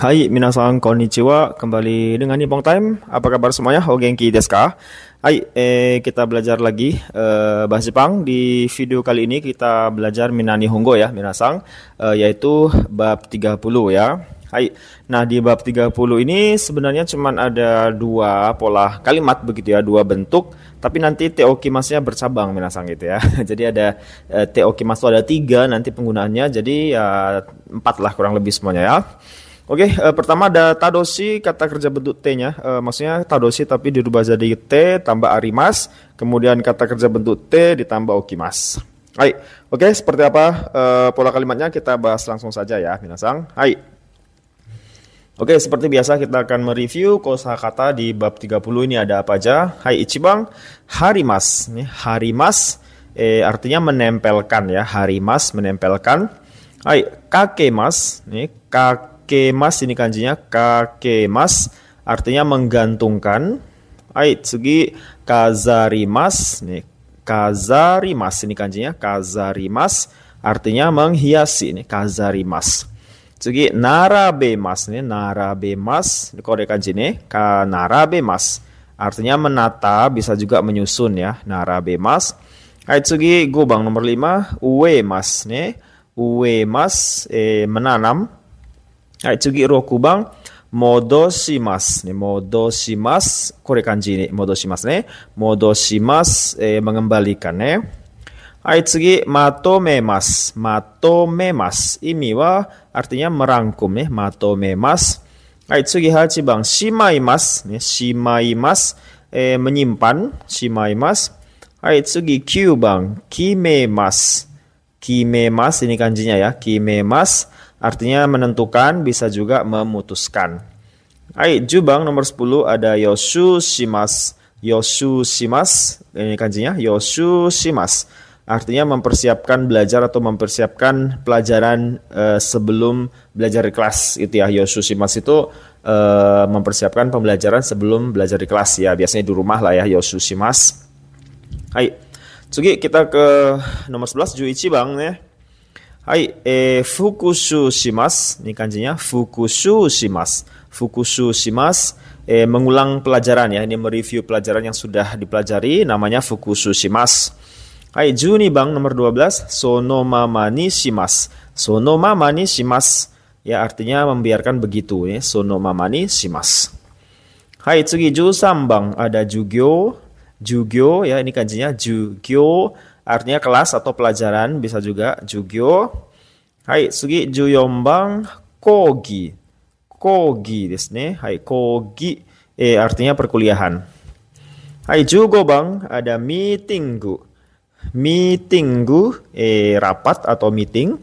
Hai, minasan konnichiwa. Kembali dengan Nippon Time. Apa kabar semuanya? Ogenki genki desu ka? Hai, eh, kita belajar lagi eh, bahasa Jepang. Di video kali ini kita belajar Minani Hongo ya, minasang, Uh, yaitu bab 30 ya. Hai. Nah, di bab 30 ini sebenarnya cuma ada dua pola kalimat begitu ya, dua bentuk, tapi nanti teoki masnya bercabang minasang gitu ya. Jadi ada eh, teoki mas ada tiga nanti penggunaannya, jadi ya empat lah kurang lebih semuanya ya. Oke, okay, uh, eh, pertama ada Tadoshi, kata kerja bentuk T-nya. Uh, maksudnya Tadoshi tapi dirubah jadi T, tambah Arimas. Kemudian kata kerja bentuk T ditambah Okimas. Hai, oke okay, seperti apa uh, pola kalimatnya kita bahas langsung saja ya, Minasang. Hai. Oke, okay, seperti biasa kita akan mereview kosakata di bab 30 ini ada apa aja. Hai Ichibang, harimas. Ini harimas eh, artinya menempelkan ya, harimas menempelkan. Hai, kakemas. nih kake kemas ini kanjinya kakemas artinya menggantungkan. Ait sugi kazarimas nih kazarimas ini kanjinya kazarimas artinya menghiasi ini kazarimas. Sugi narabemas nih narabemas kode kanjinya nih mas artinya menata bisa juga menyusun ya narabemas. Ait sugi gubang nomor 5 uemas nih uemas eh, menanam はい、次、6番。戻します。ね、戻します。これ漢字に戻しますね。戻します。えー、m e n g e ね。はい、次、まとめます。まとめます。意味は、あ r t には、ま、a m e ね。まとめます。はい、次、8番、しまいます。ね、しまいます。えー、m e n y しまいます。はい、次、9番、決めます。決めます。いい感じにや。や、決めます。Artinya menentukan bisa juga memutuskan. Hai, Jubang nomor 10 ada yosu Shimas. yosu Shimas, ini kanjinya yosu Shimas. Artinya mempersiapkan belajar atau mempersiapkan pelajaran eh, sebelum belajar di kelas itu ya. yosu Shimas itu eh, mempersiapkan pembelajaran sebelum belajar di kelas ya. Biasanya di rumah lah ya yosu Shimas. Hai, Sugi kita ke nomor 11 Juichi Bang ya. Ini kanjinya, Eh, mengulang pelajaran ya. Ini mereview pelajaran yang sudah dipelajari. Namanya Fukushu shimas. Hai, Juni bang nomor 12. mama ni shimas. mama ni shimas. Ya, artinya membiarkan begitu ya. mama ni shimas. Hai, tsugi 13 bang. Ada jugyo. Jugyo ya, ini kanjinya jugyo. Jugyo artinya kelas atau pelajaran bisa juga jugyo. Hai, sugi juyombang kogi. Kogi desu Hai, kogi eh artinya perkuliahan. Hai, jugo bang ada meeting meeting gu. eh rapat atau meeting.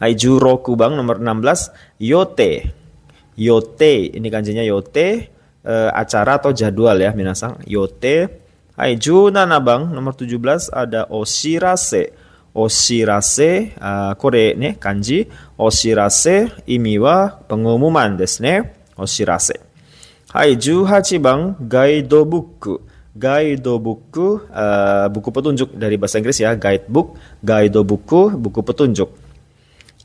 Hai, juroku bang nomor 16 yote. Yote ini kanjinya yote eh, acara atau jadwal ya minasang. Yote はい17 nomor 17 ada oshirase. Oshirase, uh, Hai 意味は pengumuman ですね oshirase はい18 bang Guidebook, uh, buku petunjuk dari bahasa Inggris ya, guidebook, guidebook, buku petunjuk.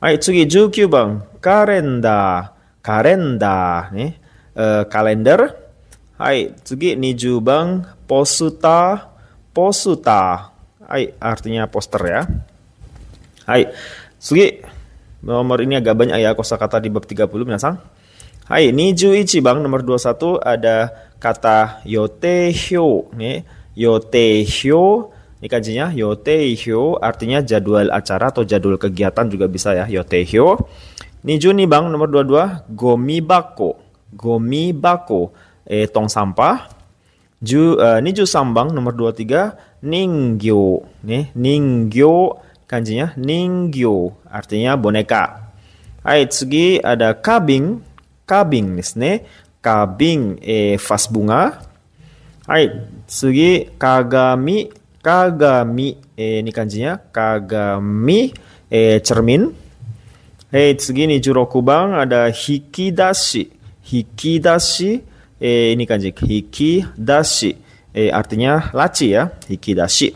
Hai, tsugi 19 karenda Calendar, ね、uh, eh, kalender. はい、次 niju bang posuta posuta. Hai, artinya poster ya. Hai, sugi nomor ini agak banyak ya kosakata di bab 30 minasan. Hai, niju ichi bang nomor 21 ada kata yotehyo nih. Yotehyo ini kanjinya yotehyo artinya jadwal acara atau jadwal kegiatan juga bisa ya yotehyo. Niju nih bang nomor 22 gomibako. Gomibako eh, tong sampah. Ju, uh, eh, Niju Sambang nomor 23 Ninggyo. Nih, Ninggyo kanjinya Ninggyo artinya boneka. Hai, tsugi ada kabing, kabing nisne ne. Kabing eh fas bunga. Hai, tsugi kagami, kagami eh ni kanjinya kagami eh cermin. Hei, tsugi juro kubang ada hikidashi. Hikidashi e, ini kanji hiki e, artinya laci ya, hiki dashi.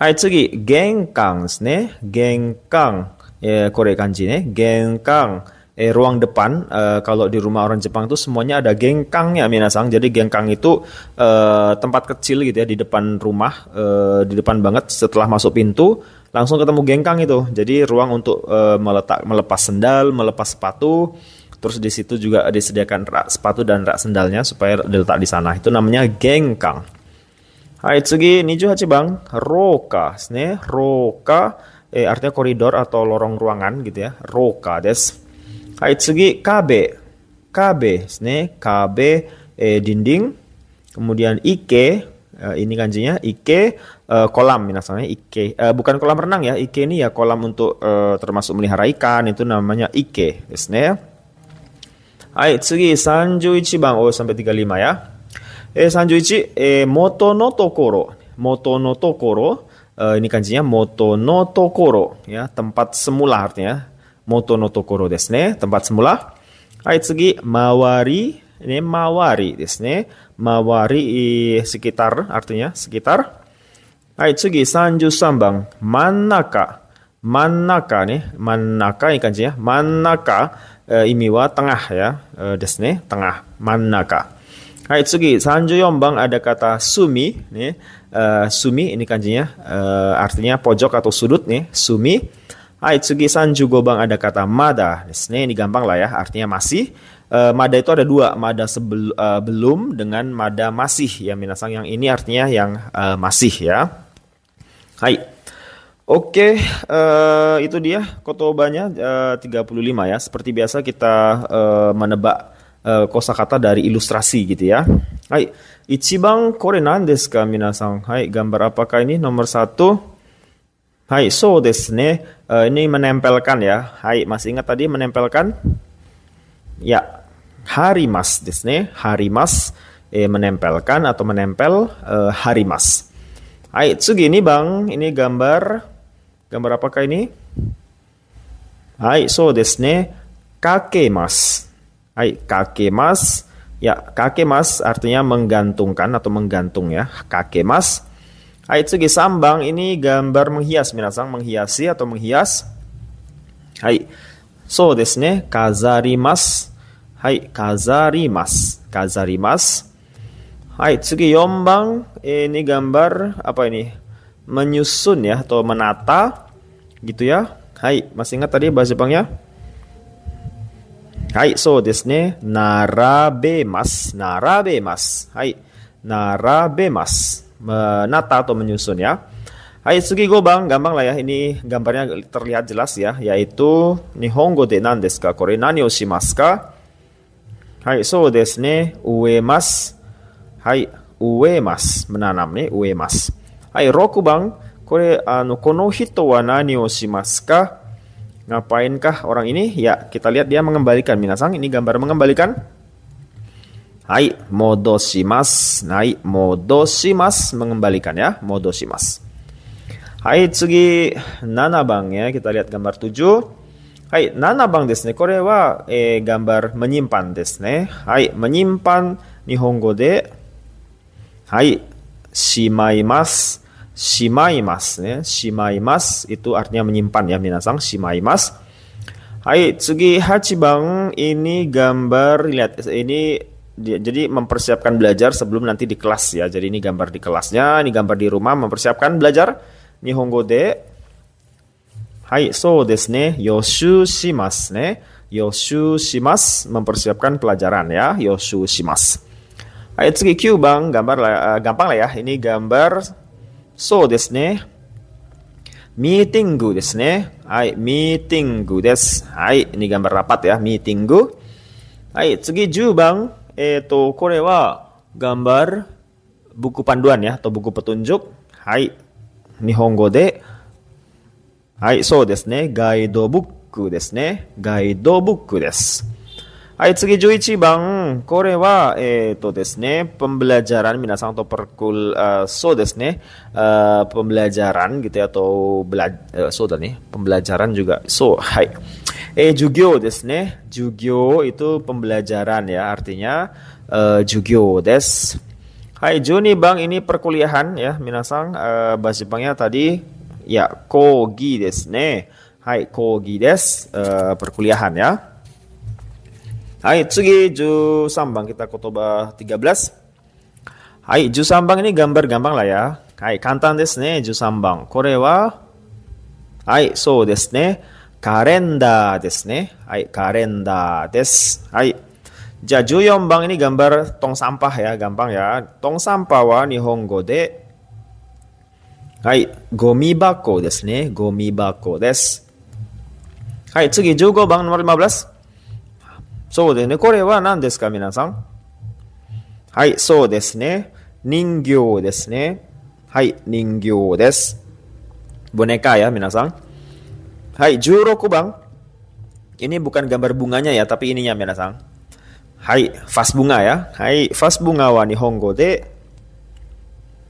Hai, tsugi genkang ne. Genkang. e, eh, kore kanji ne. Genkang. e, ruang depan e, kalau di rumah orang Jepang itu semuanya ada ya minasang. Jadi gengkang itu e, tempat kecil gitu ya di depan rumah, e, di depan banget setelah masuk pintu langsung ketemu gengkang itu. Jadi ruang untuk e, meletak melepas sendal, melepas sepatu, Terus di situ juga disediakan rak sepatu dan rak sendalnya supaya diletak di sana. Itu namanya gengkang. Hai tsugi niju hachibang roka. Sini roka eh, artinya koridor atau lorong ruangan gitu ya. Roka des. Hai tsugi KB, KB, Sini KB eh, dinding. Kemudian IK, eh, ini kanjinya IK eh, kolam misalnya IK, eh, bukan kolam renang ya IK ini ya kolam untuk eh, termasuk melihara ikan itu namanya ike ya. 31 31, sampai 35 ya. Eh, eh moto no はい、次、31番を335や。えー、31、えー、元のところ。元のところ。Uh, eh, ini kanjinya moto no tokoro ya tempat semula artinya moto no tokoro desne tempat semula Hai segi mawari ini mawari desne mawari i, eh, sekitar artinya sekitar Hai segi 33, sambang manaka manaka nih manaka ini kanjinya manaka Eh, imiwa tengah ya, eh, desne tengah Manaka. hai Sugi sanju Yombang ada kata sumi, nih, eh, sumi ini kanjinya, artinya pojok atau sudut nih, sumi. Hai, tsugi sanjugo Gobang ada kata mada, desne ini gampang lah ya, artinya masih. mada itu ada dua, mada sebelum dengan mada masih ya minasang yang ini artinya yang masih ya. Hai. Oke, uh, itu dia kotobanya eh, uh, 35 ya. Seperti biasa kita uh, menebak uh, kosakata dari ilustrasi gitu ya. Hai, ichiban kore nan desu ka minasan? Hai, gambar apakah ini? Nomor satu. Hai, so desu ne. Uh, ini menempelkan ya. Hai, masih ingat tadi menempelkan? Ya, harimas desu ne. Harimas eh, menempelkan atau menempel uh, harimas. Hai, tsugi ini Bang, ini gambar gambar apakah ini? Hai, so desu ne. Kakemasu. Hai, kakemasu. Ya, kakemas artinya menggantungkan atau menggantung ya. Kakemas. tsugi sambang ini gambar menghias, minasang menghiasi atau menghias. Hai. So desu ne, kazarimasu. Hai, kazarimasu. Kazarimasu. Hai, tsugi yombang ini gambar apa ini? menyusun ya atau menata gitu ya. Hai, masih ingat tadi bahasa Jepangnya? Hai, so desne narabemas, narabemas. Hai, narabemas. Menata atau menyusun ya. Hai, sugi bang gampang lah ya. Ini gambarnya terlihat jelas ya, yaitu Nihongo de nan desu ka? Kore nani o shimasu ka? Hai, so desne uemas. Hai, uemas, menanam nih, uemas. はい、6番。これ、あの、この人は何をしますか Ngapainkah orang ini? Ya, kita lihat dia mengembalikan. Minasang, ini gambar mengembalikan. Hai, modosimas. Hai, modosimas Mengembalikan ya, modoshimas. Hai, tsugi, nanabang ya. Kita lihat gambar tujuh. wa eh, gambar menyimpan de. Hai, shimaimasu shimaimasu ya. Shimaimasu itu artinya menyimpan ya minasang shimaimasu. Hai, Tsugi Hachibang ini gambar lihat ini dia, jadi mempersiapkan belajar sebelum nanti di kelas ya. Jadi ini gambar di kelasnya, ini gambar di rumah mempersiapkan belajar Nihongo de. Hai, so desu ne, yoshu shimasu ne. Yoshu shimasu mempersiapkan pelajaran ya, yoshu shimasu. Hai, Tsugi Q Bang, gambar uh, gampang lah ya. Ini gambar そうですね。ミーティングですね。はい。ミーティングです。はい。2がんばらぱってや。ミーティング。はい。次、10番。えっ、と、これは、頑張る、ブックパンドアンや、と、ブックパトンジョク。はい。日本語で。はい。そうですね。ガイドブックですね。ガイドブックです。bang, はい次 eh, desne pembelajaran minasang to perkul, uh, so uh, pembelajaran gitu ya, atau bela, uh, so dan nih, pembelajaran juga, so, hai. Eh, jugyo jugyo itu pembelajaran ya, artinya uh, jugyo des. Hai Juni Bang, ini perkuliahan ya, minasang, uh, bahasa Jepangnya tadi, ya, kogi desne Kogi uh, perkuliahan ya. Hai Tsugi Ju Sambang kita khotbah 13. Hai Ju Sambang ini gambar gampang lah ya. Hai, kantan desu ne, Ju Sambang. Kore wa Hai, so desu ne. Karenda desu ne. Hai, karenda desu. Hai. Ja, Yombang ini gambar tong sampah ya, gampang ya. Tong sampah wa Nihongo de. Hai, gomi bako desu ne. Gomi bako desu. Hai, tsugi 15 bang nomor 15. そうですね。これは何ですか、皆さん。はい、そうですね。人形ですね。はい、人形です。ボネカや、皆さん。はい、16番。Ini bukan gambar bunganya ya, tapi ininya, minasang. Hai, fas bunga ya. Hai, fas bunga wa nihongo de.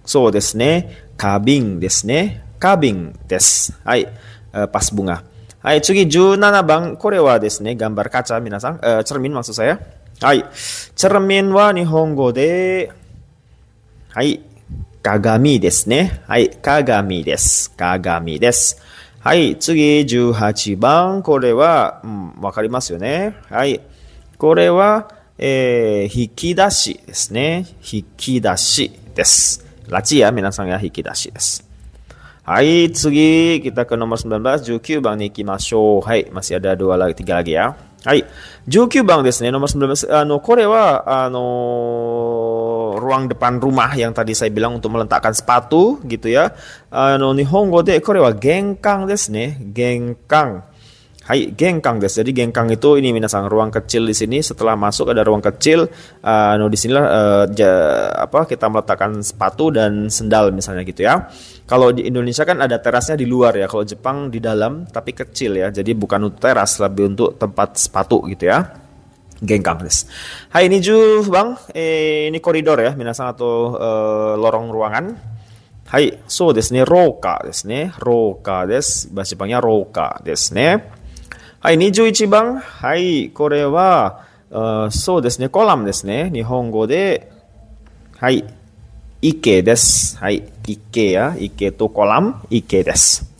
So desu ne, kabing desu ne. Kabing desu. Hai, uh, pas bunga. はい、次17番。これはですね、頑張るちゃャ、皆さん。えー、チャルミン、マスさや。はい。チャルミンは日本語で、はい、鏡ですね。はい、鏡です。鏡です。はい、次18番。これは、うん、わかりますよね。はい。これは、えー、引き出しですね。引き出しです。ラチア、皆さんが引き出しです。kita ke nomor 19. Bang Hai, masih ada dua lagi, tiga lagi ya. Hai, Bang, nomor anu, wa, ano, ruang depan rumah yang tadi saya bilang untuk meletakkan sepatu gitu ya. あの、日本語で、これは玄関ですね。玄関。Anu, Hai gengkang guys. Jadi gengkang itu ini minasang ruang kecil di sini. Setelah masuk ada ruang kecil. Uh, no di sinilah uh, ja, apa kita meletakkan sepatu dan sendal misalnya gitu ya. Kalau di Indonesia kan ada terasnya di luar ya. Kalau Jepang di dalam tapi kecil ya. Jadi bukan untuk teras lebih untuk tempat sepatu gitu ya gengkang guys. Hai ini Ju Bang, eh, ini koridor ya, minasang atau eh, lorong ruangan. Hai, so desu roka desu roka desu, bahasa Jepangnya roka desu はい、21番。はい、これは、そうですね、コラムですね。日本語で、はい、ケです。はい、ケや、ケとコラム、ケです。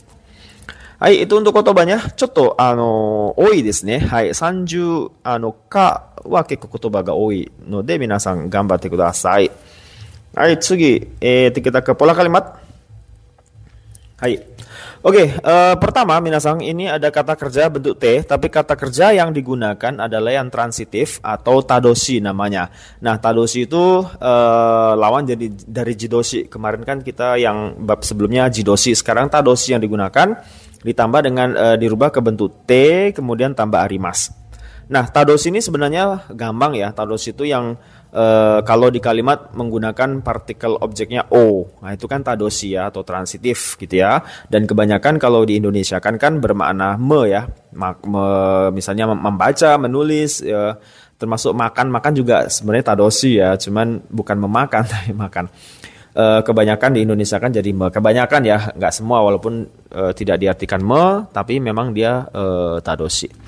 はい、えっと、言葉ね、ちょっと、あの多いですね。はい、30、あの、かは結構言葉が多いので、皆さん頑張ってください。はい、次、えー、テケタカポラカリマッ。はい。Oke, okay, uh, eh, pertama Minasang ini ada kata kerja bentuk T, tapi kata kerja yang digunakan adalah yang transitif atau tadoshi namanya. Nah, tadoshi itu uh, lawan jadi dari jidoshi. Kemarin kan kita yang bab sebelumnya jidoshi, sekarang tadoshi yang digunakan ditambah dengan uh, dirubah ke bentuk T, kemudian tambah arimas. Nah, tadoshi ini sebenarnya gampang ya. Tadoshi itu yang Eh, kalau di kalimat menggunakan partikel objeknya O. Nah, itu kan tadosi ya atau transitif gitu ya. Dan kebanyakan kalau di Indonesia kan kan bermakna me ya. me, misalnya membaca, menulis ya. termasuk makan, makan juga sebenarnya tadosi ya, cuman bukan memakan tapi makan. Eh, kebanyakan di Indonesia kan jadi me. Kebanyakan ya, nggak semua walaupun uh, tidak diartikan me, tapi memang dia uh, tadosi.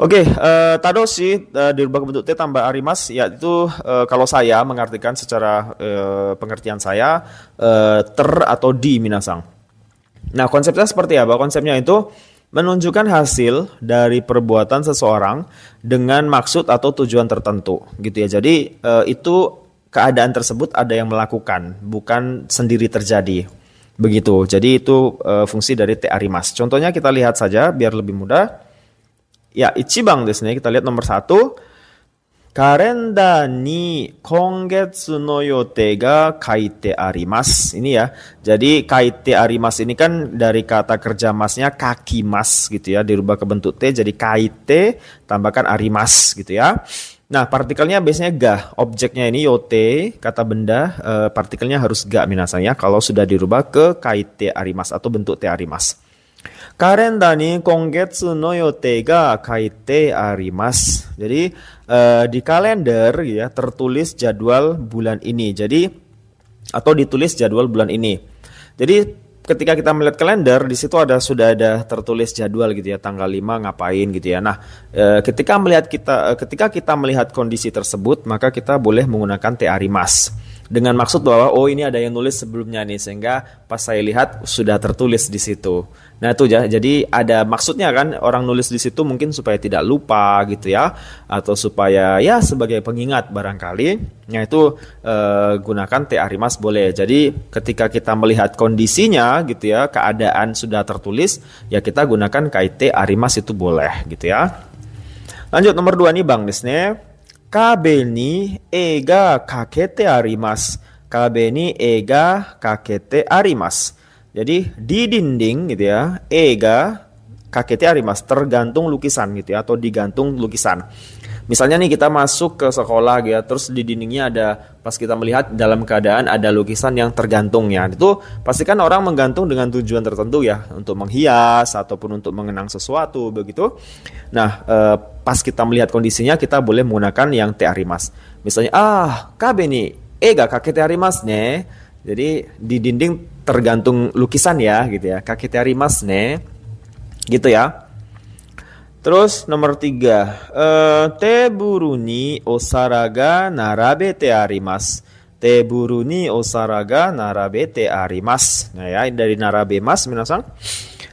Oke, okay, uh, eh, Tado sih uh, eh, dirubah ke bentuk T tambah Arimas, yaitu uh, kalau saya mengartikan secara uh, pengertian saya uh, ter atau di minasang. Nah, konsepnya seperti apa? Konsepnya itu menunjukkan hasil dari perbuatan seseorang dengan maksud atau tujuan tertentu, gitu ya. Jadi uh, itu keadaan tersebut ada yang melakukan, bukan sendiri terjadi. Begitu. Jadi itu uh, fungsi dari T Arimas. Contohnya kita lihat saja biar lebih mudah ya kita lihat nomor satu. Kalenda ni kongetsu no yote ga kaite arimas. Ini ya. Jadi kaite arimas ini kan dari kata kerja masnya kaki mas gitu ya. Dirubah ke bentuk T jadi kaite tambahkan arimas gitu ya. Nah partikelnya biasanya ga. Objeknya ini yote kata benda. E, partikelnya harus ga minasanya kalau sudah dirubah ke kaite arimas atau bentuk T arimas. Kongetsu Kaite Jadi uh, di kalender ya tertulis jadwal bulan ini. Jadi atau ditulis jadwal bulan ini. Jadi ketika kita melihat kalender di situ ada sudah ada tertulis jadwal gitu ya tanggal 5 ngapain gitu ya. Nah, e, ketika melihat kita e, ketika kita melihat kondisi tersebut maka kita boleh menggunakan Arimas dengan maksud bahwa oh ini ada yang nulis sebelumnya nih sehingga pas saya lihat sudah tertulis di situ. Nah itu ya, jadi ada maksudnya kan orang nulis di situ mungkin supaya tidak lupa gitu ya atau supaya ya sebagai pengingat barangkali. Nah itu eh, gunakan t arimas boleh. Jadi ketika kita melihat kondisinya gitu ya keadaan sudah tertulis ya kita gunakan KIT arimas itu boleh gitu ya. Lanjut nomor dua nih Bang Disney ni ni Ega Ega Arimas. Arimas. Jadi di dinding gitu ya, ega kakete arimas tergantung lukisan gitu ya atau digantung lukisan. Misalnya nih kita masuk ke sekolah gitu ya, terus di dindingnya ada pas kita melihat dalam keadaan ada lukisan yang tergantung ya itu pastikan orang menggantung dengan tujuan tertentu ya untuk menghias ataupun untuk mengenang sesuatu begitu nah eh, pas kita melihat kondisinya kita boleh menggunakan yang tearimas misalnya ah kabe nih eh, ega kaki tearimas ne jadi di dinding tergantung lukisan ya gitu ya kaki tearimas ne gitu ya Terus nomor tiga, uh, eh, teburu ni osaraga narabete arimas. Teburu ni osaraga narabete arimas. Nah ya dari narabe mas minasang.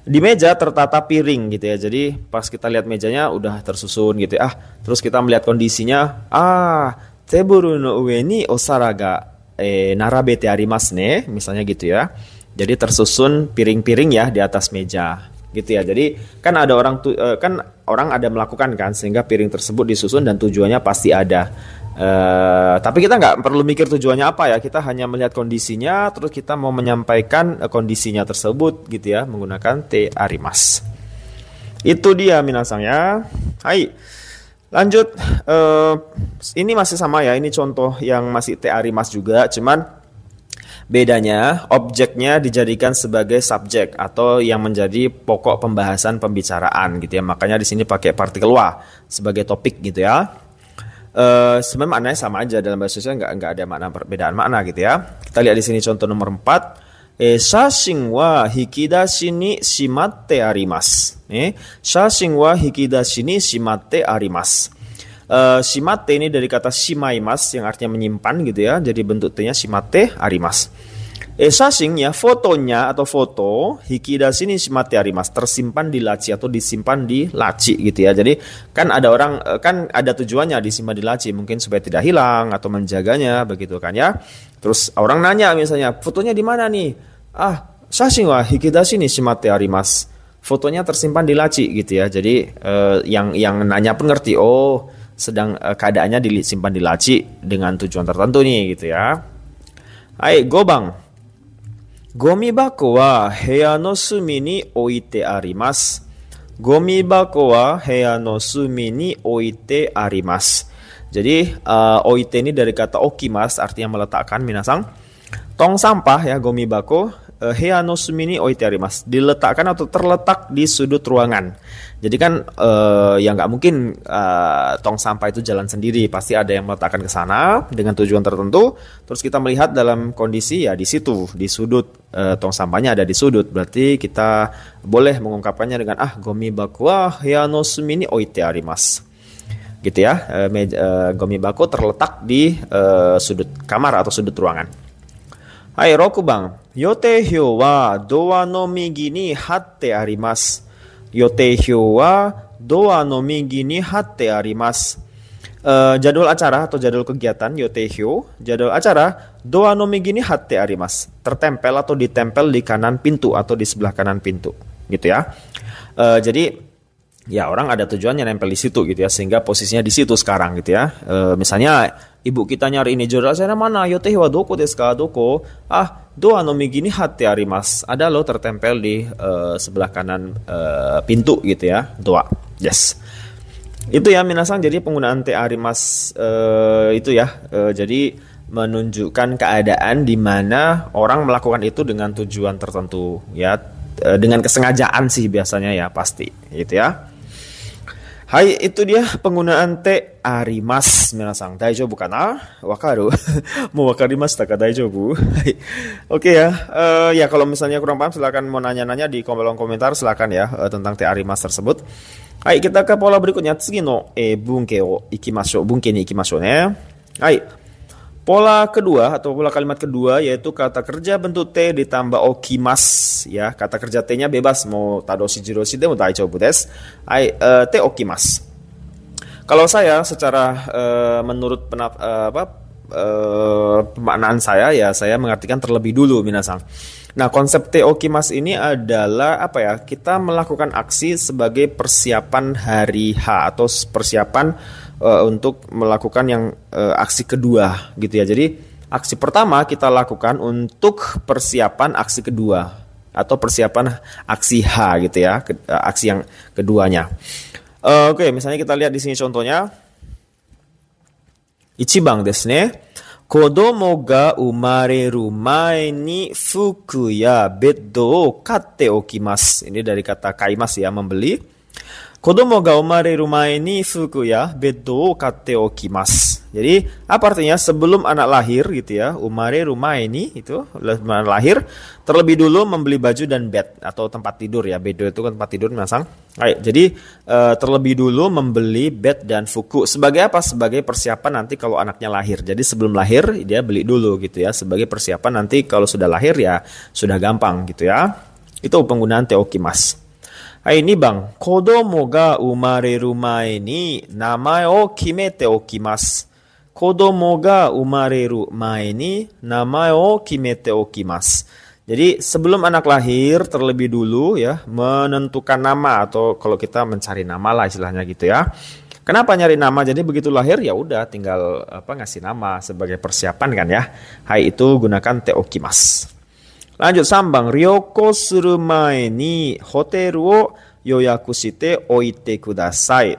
Di meja tertata piring gitu ya. Jadi pas kita lihat mejanya udah tersusun gitu ya. Ah, terus kita melihat kondisinya. Ah, teburu no ue osaraga eh, narabete arimas ne. Misalnya gitu ya. Jadi tersusun piring-piring ya di atas meja gitu ya. Jadi kan ada orang tu, eh, kan orang ada melakukan kan sehingga piring tersebut disusun dan tujuannya pasti ada. Uh, tapi kita nggak perlu mikir tujuannya apa ya. Kita hanya melihat kondisinya, terus kita mau menyampaikan eh, kondisinya tersebut gitu ya menggunakan te arimas. Itu dia minasang ya. Hai. Lanjut, uh, ini masih sama ya. Ini contoh yang masih te arimas juga, cuman Bedanya, objeknya dijadikan sebagai subjek atau yang menjadi pokok pembahasan pembicaraan gitu ya. Makanya di sini pakai partikel wa sebagai topik gitu ya. E, sebenarnya maknanya sama aja dalam bahasa Indonesia nggak nggak ada makna perbedaan makna gitu ya. Kita lihat di sini contoh nomor empat Esa eh, singwa hikida hikidashi ni arimas. Nih, sa singwa wa hikidashi ni arimas. Eh, arimas Uh, eh, shimate ini dari kata simaimas yang artinya menyimpan gitu ya. Jadi bentuk T-nya shimate arimas. Esasing eh, ya fotonya atau foto hikida sini shimate arimas tersimpan di laci atau disimpan di laci gitu ya. Jadi kan ada orang eh, kan ada tujuannya disimpan di laci mungkin supaya tidak hilang atau menjaganya begitu kan ya. Terus orang nanya misalnya fotonya di mana nih? Ah, sasing wah hikida sini simate arimas. Fotonya tersimpan di laci gitu ya. Jadi eh, yang yang nanya pengerti oh sedang uh, keadaannya disimpan di laci dengan tujuan tertentu nih gitu ya. Hai, gobang. Gomi bako wa heya no sumi ni oite arimas. Gomi bako wa heya no sumi ni oite arimas. Jadi uh, oite ini dari kata okimas artinya meletakkan minasang. Tong sampah ya gomi bako uh, eh, Mini ni arimas diletakkan atau terletak di sudut ruangan. Jadi kan uh, ya nggak mungkin uh, tong sampah itu jalan sendiri, pasti ada yang meletakkan ke sana dengan tujuan tertentu. Terus kita melihat dalam kondisi ya di situ, di sudut uh, tong sampahnya ada di sudut. Berarti kita boleh mengungkapkannya dengan ah gomi bakwa Mini ni arimas. gitu ya, uh, uh, gomi bako terletak di uh, sudut kamar atau sudut ruangan. はい、6番。予定表はドアの右に貼ってあります。予定表はドアの右に貼ってあります。Uh, jadwal acara atau jadwal kegiatan Yotehyo, jadwal acara Doa nomi gini Hatte Arimas, tertempel atau ditempel di kanan pintu atau di sebelah kanan pintu, gitu ya. Uh, jadi ya orang ada tujuannya nempel di situ gitu ya, sehingga posisinya di situ sekarang gitu ya. Uh, misalnya ibu kita nyari ini jodoh saya mana yote wa doko desu ka doko ah doa nomi migi ni hati arimas ada lo tertempel di uh, sebelah kanan uh, pintu gitu ya doa yes itu ya minasang jadi penggunaan te arimas uh, eh, itu ya uh, jadi menunjukkan keadaan di mana orang melakukan itu dengan tujuan tertentu ya dengan kesengajaan sih biasanya ya pasti gitu ya itu dia penggunaan arimas Daijo bukan wakaru, Mau mas tak ada daijo bu. Oke okay, ya. Uh, ya kalau misalnya kurang paham silakan mau nanya-nanya di kolom komentar silakan ya uh, tentang te arimas tersebut. Hai, kita ke pola berikutnya. Tsugi no eh, bunke o ikimashou. Bunke ni ikimashou ne. Hai. Pola kedua atau pola kalimat kedua yaitu kata kerja bentuk T ditambah okimas ya. Kata kerja T-nya bebas mau tadoshi jiroshi de mau taichou budes. I, uh, e, T okimas. Kalau saya secara uh, menurut penap, uh, apa, Eh, pemaknaan saya ya saya mengartikan terlebih dulu minasang. Nah, konsep Teokimas ini adalah apa ya? Kita melakukan aksi sebagai persiapan hari H atau persiapan uh, untuk melakukan yang uh, aksi kedua gitu ya. Jadi, aksi pertama kita lakukan untuk persiapan aksi kedua atau persiapan aksi H gitu ya, aksi yang keduanya. Uh, Oke, okay, misalnya kita lihat di sini contohnya 1番ですね。子供が生まれる前に服やベッドを買っておきます。Ini dari kata kaimas ya, membeli. fuku ya, okimas. Jadi, apa artinya? Sebelum anak lahir gitu ya, umare rumah ini itu lahir terlebih dulu membeli baju dan bed atau tempat tidur ya. bedo itu kan tempat tidur masang. jadi eh, terlebih dulu membeli bed dan fuku sebagai apa? Sebagai persiapan nanti kalau anaknya lahir. Jadi sebelum lahir dia beli dulu gitu ya sebagai persiapan nanti kalau sudah lahir ya sudah gampang gitu ya. Itu penggunaan teokimas. はい、2番。子供が生まれる前に名前を決めておきます。子供が生まれる前に名前を決めておきます。Jadi sebelum anak lahir terlebih dulu ya menentukan nama atau kalau kita mencari nama lah istilahnya gitu ya. Kenapa nyari nama? Jadi begitu lahir ya udah tinggal apa ngasih nama sebagai persiapan kan ya. Hai itu gunakan teokimas. Lanjut sambang. Ryoko suru mae ni hotel wo yoyaku shite oite kudasai.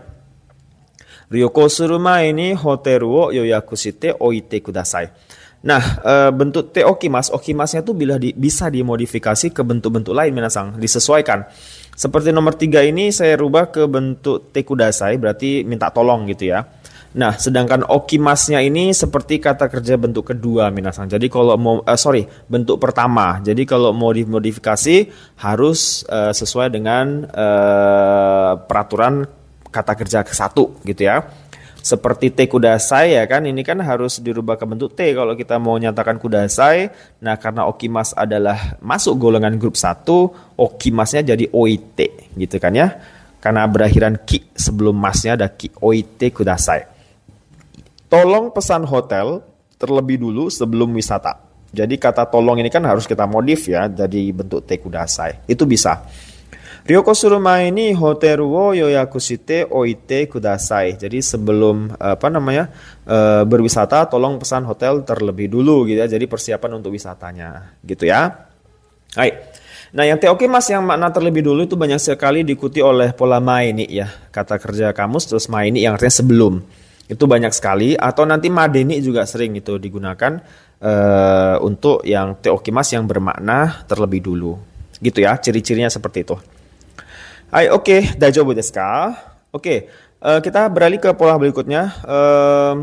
Ryoko suru mae ni hotel wo yoyaku shite oite kudasai. Nah, eh, bentuk te okimas, okimasnya tuh bila di, bisa dimodifikasi ke bentuk-bentuk lain minasang, disesuaikan. Seperti nomor tiga ini saya rubah ke bentuk te kudasai berarti minta tolong gitu ya. Nah, sedangkan okimasnya ini seperti kata kerja bentuk kedua minasang. Jadi kalau mau uh, sorry, bentuk pertama. Jadi kalau mau dimodifikasi harus uh, sesuai dengan uh, peraturan kata kerja ke satu gitu ya. Seperti T kudasai ya kan, ini kan harus dirubah ke bentuk T kalau kita mau nyatakan kudasai. Nah, karena okimas adalah masuk golongan grup satu, okimasnya jadi OIT gitu kan ya. Karena berakhiran ki sebelum masnya ada ki OIT kudasai. Tolong pesan hotel terlebih dulu sebelum wisata. Jadi kata tolong ini kan harus kita modif ya jadi bentuk te kudasai. Itu bisa. Ryoko Surumai ini hotel wo yoyakushite oite kudasai. Jadi sebelum eh, apa namanya eh, berwisata tolong pesan hotel terlebih dulu gitu ya. Jadi persiapan untuk wisatanya gitu ya. Hai. Nah yang teoki mas yang makna terlebih dulu itu banyak sekali diikuti oleh pola maini ya. Kata kerja kamus terus maini yang artinya sebelum itu banyak sekali atau nanti madeni juga sering itu digunakan uh, untuk yang teokimas yang bermakna terlebih dulu gitu ya ciri-cirinya seperti itu Hai oke okay, dajobu desu ka oke okay, uh, eh, kita beralih ke pola berikutnya uh,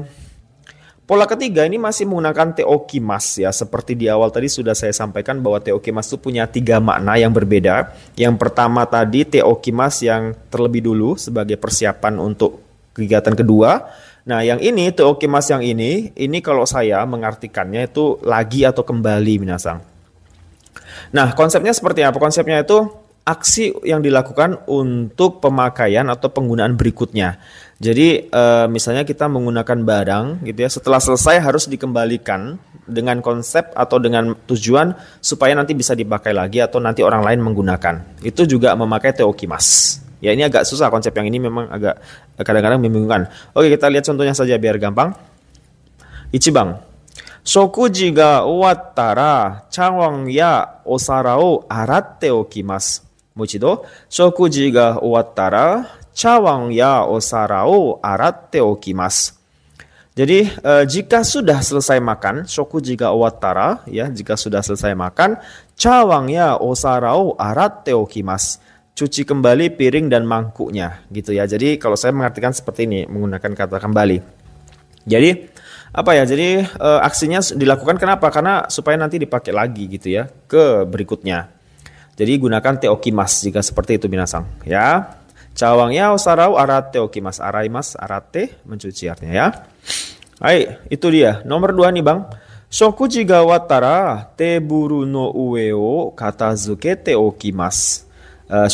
Pola ketiga ini masih menggunakan teokimas ya. Seperti di awal tadi sudah saya sampaikan bahwa teokimas itu punya tiga makna yang berbeda. Yang pertama tadi teokimas yang terlebih dulu sebagai persiapan untuk kegiatan kedua. Nah, yang ini teokimas Mas yang ini, ini kalau saya mengartikannya itu lagi atau kembali minasang. Nah, konsepnya seperti apa? Konsepnya itu aksi yang dilakukan untuk pemakaian atau penggunaan berikutnya. Jadi eh, misalnya kita menggunakan barang gitu ya, setelah selesai harus dikembalikan dengan konsep atau dengan tujuan supaya nanti bisa dipakai lagi atau nanti orang lain menggunakan. Itu juga memakai teokimas. Ya ini agak susah konsep yang ini memang agak kadang-kadang membingungkan. Oke kita lihat contohnya saja biar gampang. Ichibang. Shokuji ga owattara chawang ya osara o aratte okimasu. Mochido. Shokuji ga owattara chawang ya osara o aratte okimasu. Jadi eh, jika sudah selesai makan, shoku jika owatara, ya jika sudah selesai makan, cawang ya osarao aratte okimas cuci kembali piring dan mangkuknya gitu ya. Jadi kalau saya mengartikan seperti ini menggunakan kata kembali. Jadi apa ya? Jadi e, aksinya dilakukan kenapa? Karena supaya nanti dipakai lagi gitu ya ke berikutnya. Jadi gunakan teokimas jika seperti itu binasang ya. Cawang ya osarau arate okimas araimas arate mencuci artinya ya. Hai, itu dia. Nomor dua nih bang. Shokuji ga watara te no ueo kata katazuke te Eh,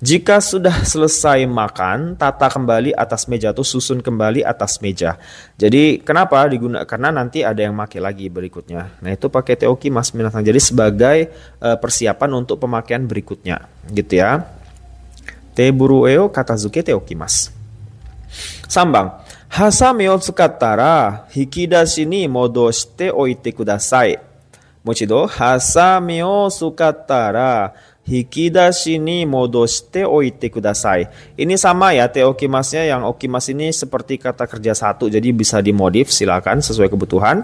Jika sudah selesai makan, tata kembali atas meja atau susun kembali atas meja. Jadi kenapa digunakan? Karena nanti ada yang pakai lagi berikutnya. Nah itu pakai teoki mas minatang. Jadi sebagai uh, persiapan untuk pemakaian berikutnya, gitu ya. Teburu eo katazuke teoki mas. Sambang oite kudasai. oite kudasai. Ini sama ya teokimasnya yang okimas ini seperti kata kerja satu jadi bisa dimodif silakan sesuai kebutuhan.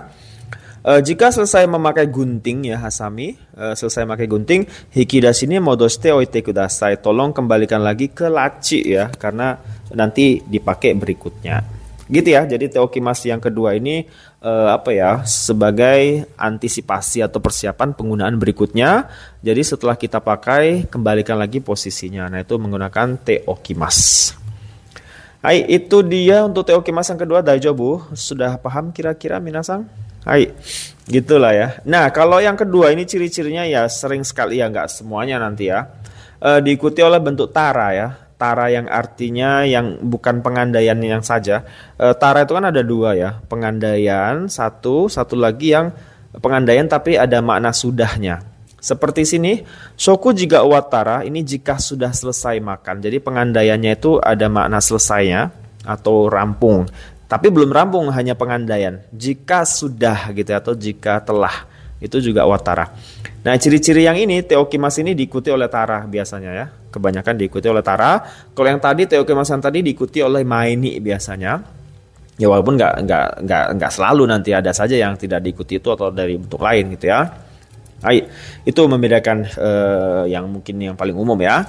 E, jika selesai memakai gunting ya hasami, e, selesai memakai gunting, hikidashi ini modoshite oite kudasai. Tolong kembalikan lagi ke laci ya karena nanti dipakai berikutnya gitu ya jadi teokimas yang kedua ini eh, apa ya sebagai antisipasi atau persiapan penggunaan berikutnya jadi setelah kita pakai kembalikan lagi posisinya nah itu menggunakan teokimas Hai itu dia untuk teokimas yang kedua Daijobu sudah paham kira-kira minasang Hai gitulah ya nah kalau yang kedua ini ciri-cirinya ya sering sekali ya nggak semuanya nanti ya eh, diikuti oleh bentuk tara ya tara yang artinya yang bukan pengandaian yang saja. E, tara itu kan ada dua ya, pengandaian satu, satu lagi yang pengandaian tapi ada makna sudahnya. Seperti sini, soku jika watara ini jika sudah selesai makan. Jadi pengandaiannya itu ada makna selesainya atau rampung. Tapi belum rampung hanya pengandaian. Jika sudah gitu ya, atau jika telah itu juga watara. Nah, ciri-ciri yang ini teokimas ini diikuti oleh Tara biasanya ya. Kebanyakan diikuti oleh Tara. Kalau yang tadi teokimas yang tadi diikuti oleh Maini biasanya. Ya walaupun nggak nggak nggak nggak selalu nanti ada saja yang tidak diikuti itu atau dari bentuk lain gitu ya. ayo itu membedakan eh, yang mungkin yang paling umum ya.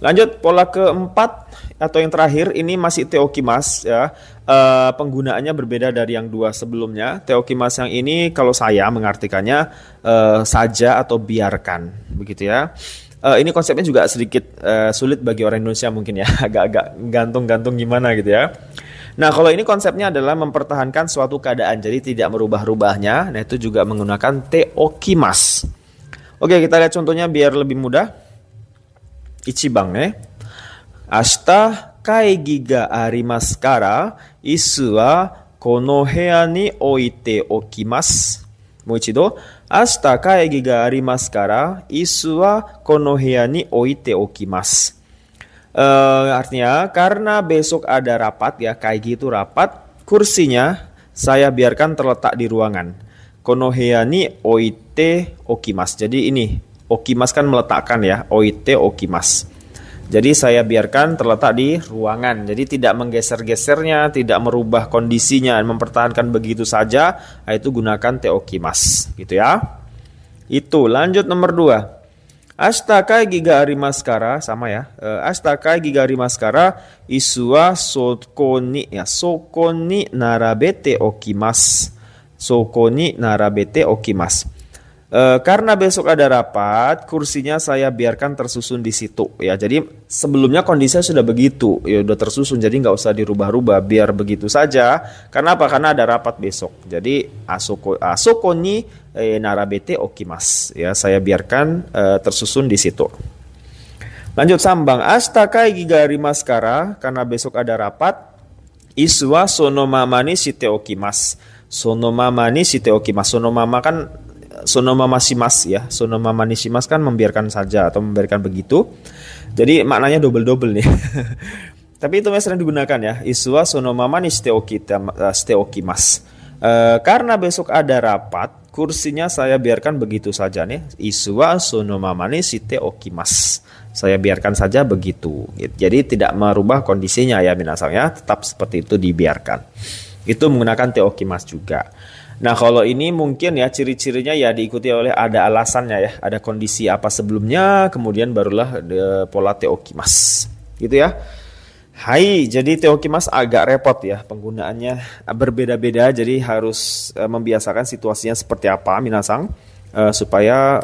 Lanjut pola keempat atau yang terakhir ini masih teokimas ya. E, penggunaannya berbeda dari yang dua sebelumnya. Teokimas yang ini kalau saya mengartikannya e, saja atau biarkan begitu ya. E, ini konsepnya juga sedikit e, sulit bagi orang Indonesia mungkin ya, agak-agak gantung-gantung gimana gitu ya. Nah, kalau ini konsepnya adalah mempertahankan suatu keadaan, jadi tidak merubah-rubahnya. Nah, itu juga menggunakan teokimas. Oke, kita lihat contohnya biar lebih mudah. 一番ね。明日会議がありますから、椅子はこの部屋に置いておきます。もう一度。明日会議がありますから、椅子はこの部屋に置いておきます。Uh, e, artinya karena besok ada rapat ya kayak gitu rapat kursinya saya biarkan terletak di ruangan konoheani oite okimas jadi ini Okimas kan meletakkan ya, OIT Okimas. Jadi saya biarkan terletak di ruangan. Jadi tidak menggeser-gesernya, tidak merubah kondisinya, mempertahankan begitu saja, nah, itu gunakan teokimas gitu ya. Itu lanjut nomor 2. Astaka gigari maskara sama ya. E, Astaka gigari maskara isua sokoni ya sokoni narabete okimas. Sokoni narabete okimas. E, karena besok ada rapat, kursinya saya biarkan tersusun di situ ya. Jadi sebelumnya kondisinya sudah begitu, ya udah tersusun jadi nggak usah dirubah-rubah, biar begitu saja. Karena apa? Karena ada rapat besok. Jadi asoko asokoni e, eh, narabete okimas ya. Saya biarkan e, tersusun di situ. Lanjut sambang astakai gigari maskara karena besok ada rapat iswa sonomamani site okimas. Sonomamani site okimas. Sonomama kan sonoma masimas ya sonoma manishimas kan membiarkan saja atau memberikan begitu jadi maknanya double double nih tapi itu sering digunakan ya isua sonoma manis teokita steokimas eh, uh, eh, karena besok ada rapat kursinya saya biarkan begitu saja nih isua sonoma manis teokimas saya biarkan saja begitu jadi tidak merubah kondisinya ya minasang ya tetap seperti itu dibiarkan itu menggunakan teokimas juga Nah kalau ini mungkin ya ciri-cirinya ya diikuti oleh ada alasannya ya, ada kondisi apa sebelumnya, kemudian barulah e, pola teokimas, gitu ya. Hai, jadi teokimas agak repot ya penggunaannya berbeda-beda, jadi harus e, membiasakan situasinya seperti apa minasang e, supaya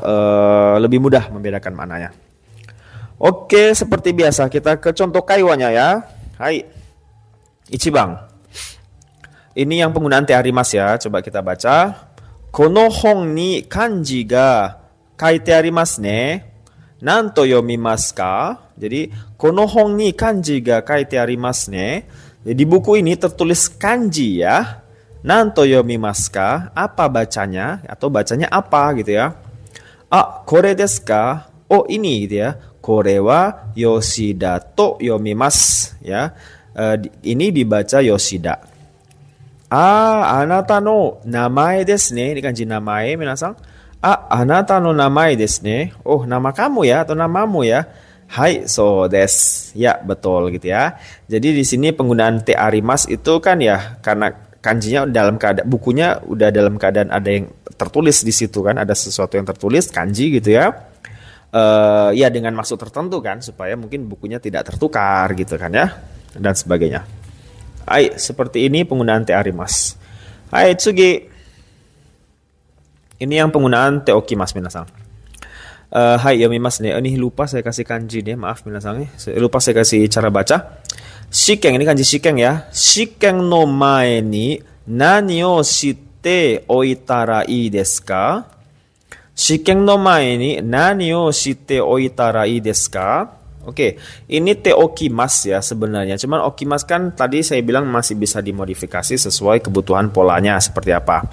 lebih mudah membedakan mananya. Oke, seperti biasa kita ke contoh kaiwanya ya. Hai, Ichibang. Ini yang penggunaan teori mas ya. Coba kita baca. Kono hong ni kanji ga kaite arimasu ne. Nanto yomimasu ka? Jadi, kono hong ni kanji ga kaite arimasu ne. Jadi buku ini tertulis kanji ya. Nanto yomimasu ka? Apa bacanya atau bacanya apa gitu ya? a kore desu ka? Oh, ini gitu ya. Kore wa Yoshida to yomimasu ya. Uh, ini dibaca Yoshida. あ、あなたの名前ですね。Ini kanji namae, Ah, anata no namae ah, Oh, nama kamu ya atau namamu ya. Hai, so des. Ya, betul gitu ya. Jadi di sini penggunaan te arimas itu kan ya karena kanjinya dalam keadaan bukunya udah dalam keadaan ada yang tertulis di situ kan, ada sesuatu yang tertulis kanji gitu ya. Uh, ya dengan maksud tertentu kan supaya mungkin bukunya tidak tertukar gitu kan ya dan sebagainya. Hai, seperti ini penggunaan tearimas. Hai, tsugi. Ini yang penggunaan mas minasang. Uh, hai Mas nih, ini lupa saya kasih kanji deh, maaf minasang. Lupa saya kasih cara baca. Shikeng, ini kanji shikeng ya. Shikeng no mae ni nani o shite oitara ii desu ka? Shikeng no mae ni nani o shite oitara ii desu ka? Oke, ini mas ya sebenarnya. Cuman Mas kan tadi saya bilang masih bisa dimodifikasi sesuai kebutuhan polanya seperti apa.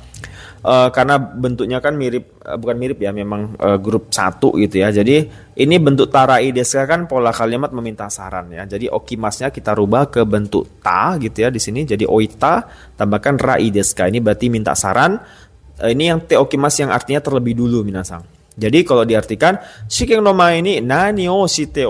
Uh, karena bentuknya kan mirip eh, bukan mirip ya memang uh, grup satu gitu ya. Jadi ini bentuk tara kan pola kalimat meminta saran ya. Jadi okimasnya kita rubah ke bentuk ta gitu ya di sini jadi oita tambahkan ra ideska ini berarti minta saran. Uh, ini yang mas yang artinya terlebih dulu minasang. Jadi kalau diartikan shiken no mae ini nani o shite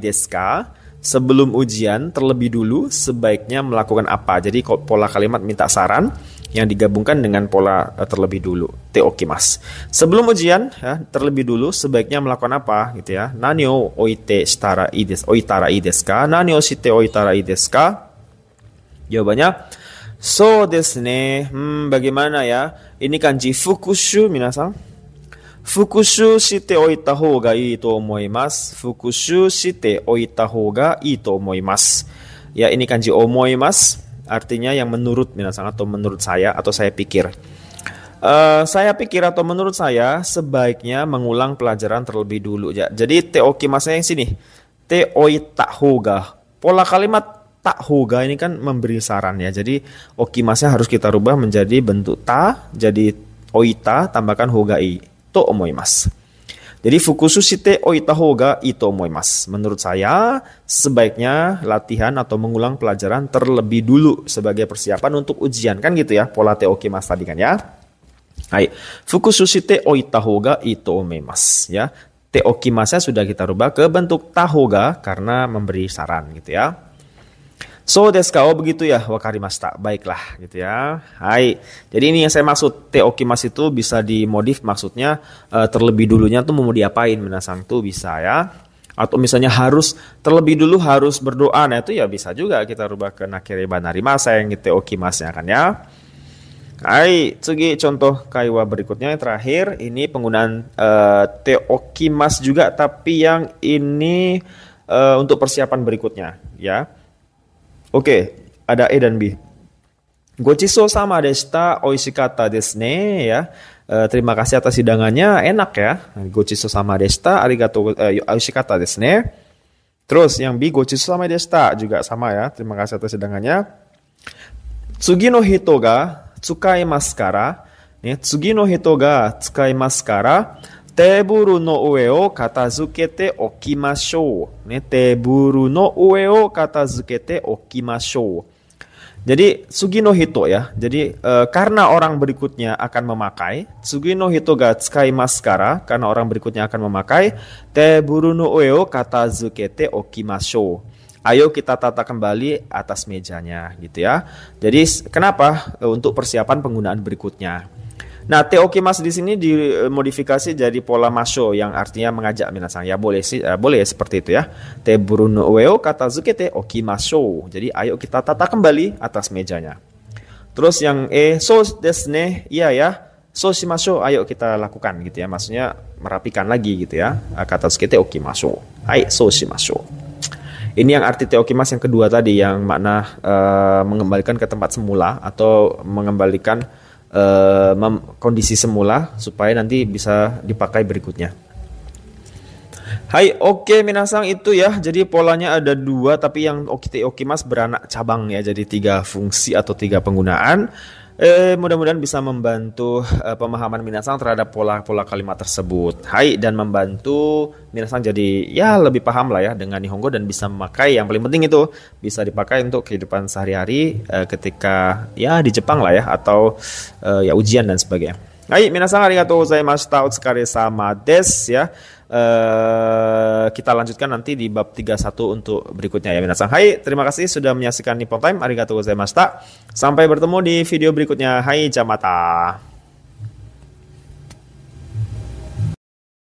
desu ka? Sebelum ujian terlebih dulu sebaiknya melakukan apa? Jadi pola kalimat minta saran yang digabungkan dengan pola eh, terlebih dulu teokimas. Sebelum ujian ya, terlebih dulu sebaiknya melakukan apa gitu ya? Nani o oite shitara ides oitarai desu ka? Nani o shite desu ka? Jawabannya So desu ne. Hmm, bagaimana ya? Ini kanji fukushu minasan. 復習しておいた方がいいと思います。復習しておいた方がいいと思います。Ya, ini kanji omoimas artinya yang menurut minasang atau menurut saya atau saya pikir. Uh, saya pikir atau menurut saya sebaiknya mengulang pelajaran terlebih dulu ya. Jadi teoki masnya yang sini. Teoi hoga. Pola kalimat tak hoga ini kan memberi saran ya. Jadi oki okimasnya harus kita rubah menjadi bentuk ta jadi oita tambahkan hoga i. と思います。Jadi fokus shite oitaho ga ito omoimasu. Menurut saya, sebaiknya latihan atau mengulang pelajaran terlebih dulu sebagai persiapan untuk ujian. Kan gitu ya, pola teoki mas tadi kan ya. Hai, fokus shite oitaho ga ito omoimasu. Ya, teoki masnya sudah kita rubah ke bentuk tahoga karena memberi saran gitu ya. So desu ka? Oh begitu ya, wakarimasta. Baiklah gitu ya. Hai. Jadi ini yang saya maksud teokimas itu bisa dimodif maksudnya uh, terlebih dulunya tuh mau diapain menasang tuh bisa ya. Atau misalnya harus terlebih dulu harus berdoa. Nah itu ya bisa juga kita rubah ke nakire banari masa yang gitu teokimasnya kan ya. Hai, segi contoh kaiwa berikutnya yang terakhir ini penggunaan uh, teokimas juga tapi yang ini uh, untuk persiapan berikutnya ya. Oke, ada E dan B. Gochiso sama deshita oishikata desne ya. E, terima kasih atas hidangannya, enak ya. Gochiso sama deshita arigato e, oishikata desne. Terus yang B gochiso sama deshita juga sama ya. Terima kasih atas hidangannya. Tsugi no hito ga tsukai maskara. Ya, tsugi no hito ga tsukai maskara. テーブルの上を片付けておきましょう。ね、テーブルの上を片付けておきましょう。Jadi Sugino Hito ya. Jadi uh, karena orang berikutnya akan memakai Sugino Hito ga tsukai maskara karena orang berikutnya akan memakai teburu no ueo katazukete okimasho. Ayo kita tata kembali atas mejanya gitu ya. Jadi kenapa? Eh, untuk persiapan penggunaan berikutnya. Nah, Teoki Mas di sini dimodifikasi jadi pola masho yang artinya mengajak minasang. Ya boleh sih, uh, boleh ya seperti itu ya. Te Bruno kata zukete te okimasho. Jadi ayo kita tata kembali atas mejanya. Terus yang E, so desne, iya ya. So shimasho, ayo kita lakukan gitu ya. Maksudnya merapikan lagi gitu ya. Eh, kata zukete te maso Hai, so shimasho. Ini yang arti teoki mas yang kedua tadi yang makna uh, mengembalikan ke tempat semula atau mengembalikan uh, kondisi semula supaya nanti bisa dipakai berikutnya. Hai, oke okay, minasang itu ya. Jadi polanya ada dua, tapi yang oke oke mas beranak cabang ya. Jadi tiga fungsi atau tiga penggunaan. Eh, mudah-mudahan bisa membantu eh, pemahaman Minasang terhadap pola-pola kalimat tersebut. Hai dan membantu Minasang jadi ya lebih paham lah ya dengan Nihongo dan bisa memakai yang paling penting itu bisa dipakai untuk kehidupan sehari-hari eh, ketika ya di Jepang lah ya atau eh, ya ujian dan sebagainya. Hai, minasang arigatou gozaimashita. Otsukare sama des ya. Eh, kita lanjutkan nanti di bab 31 untuk berikutnya ya minat Hai, terima kasih sudah menyaksikan Nippon Time. Arigatou gozaimashita. Sampai bertemu di video berikutnya. Hai Jamata.